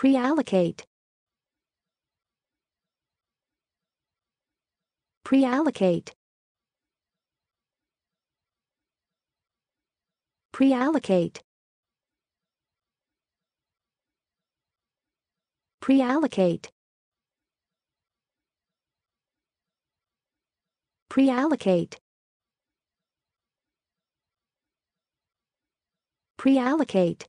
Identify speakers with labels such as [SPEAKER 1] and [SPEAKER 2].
[SPEAKER 1] Pre-allocate. Pre-allocate. Pre-allocate. Pre-allocate. Pre-allocate. Pre-allocate.